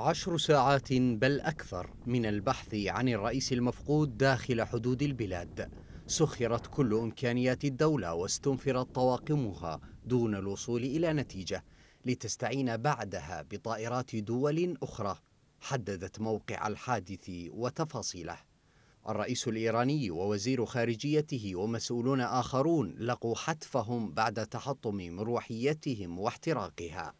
عشر ساعات بل أكثر من البحث عن الرئيس المفقود داخل حدود البلاد سخرت كل إمكانيات الدولة واستنفرت طواقمها دون الوصول إلى نتيجة لتستعين بعدها بطائرات دول أخرى حددت موقع الحادث وتفاصيله الرئيس الإيراني ووزير خارجيته ومسؤولون آخرون لقوا حتفهم بعد تحطم مروحيتهم واحتراقها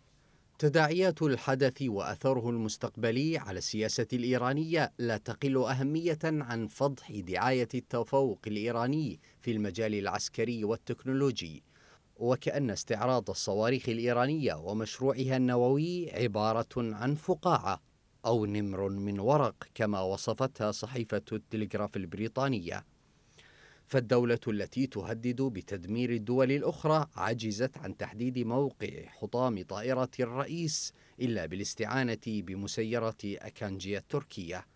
تداعيات الحدث واثره المستقبلي على السياسه الايرانيه لا تقل اهميه عن فضح دعايه التفوق الايراني في المجال العسكري والتكنولوجي وكان استعراض الصواريخ الايرانيه ومشروعها النووي عباره عن فقاعه او نمر من ورق كما وصفتها صحيفه التلغراف البريطانيه فالدولة التي تهدد بتدمير الدول الأخرى عجزت عن تحديد موقع حطام طائرة الرئيس إلا بالاستعانة بمسيرة أكانجيا التركية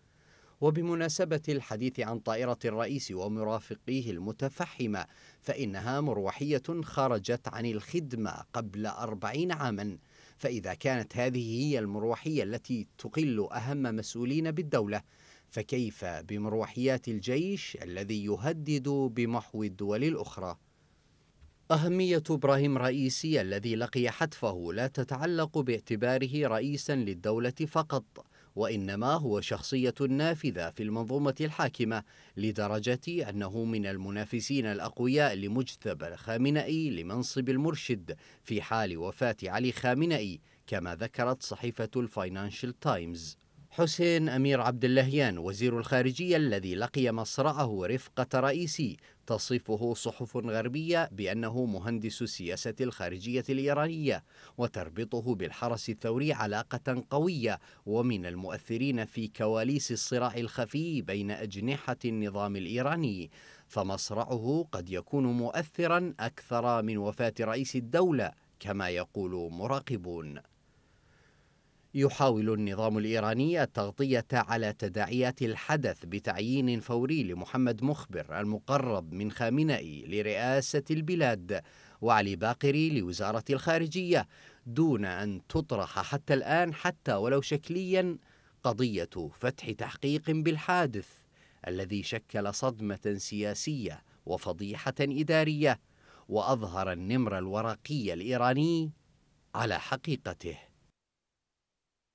وبمناسبة الحديث عن طائرة الرئيس ومرافقيه المتفحمة فإنها مروحية خرجت عن الخدمة قبل أربعين عاماً فإذا كانت هذه هي المروحية التي تقل أهم مسؤولين بالدولة فكيف بمروحيات الجيش الذي يهدد بمحو الدول الأخرى؟ أهمية إبراهيم رئيسي الذي لقي حتفه لا تتعلق باعتباره رئيسا للدولة فقط وإنما هو شخصية نافذة في المنظومة الحاكمة لدرجة أنه من المنافسين الأقوياء لمجتبى الخامنئي لمنصب المرشد في حال وفاة علي خامنئي كما ذكرت صحيفة الفاينانشال تايمز حسين أمير عبد اللهيان وزير الخارجية الذي لقي مصرعه رفقة رئيسي تصفه صحف غربية بأنه مهندس السياسة الخارجية الإيرانية وتربطه بالحرس الثوري علاقة قوية ومن المؤثرين في كواليس الصراع الخفي بين أجنحة النظام الإيراني فمصرعه قد يكون مؤثرا أكثر من وفاة رئيس الدولة كما يقول مراقبون يحاول النظام الإيراني التغطية على تداعيات الحدث بتعيين فوري لمحمد مخبر المقرب من خامنئي لرئاسة البلاد وعلي باقري لوزارة الخارجية دون أن تطرح حتى الآن حتى ولو شكليا قضية فتح تحقيق بالحادث الذي شكل صدمة سياسية وفضيحة إدارية وأظهر النمر الورقي الإيراني على حقيقته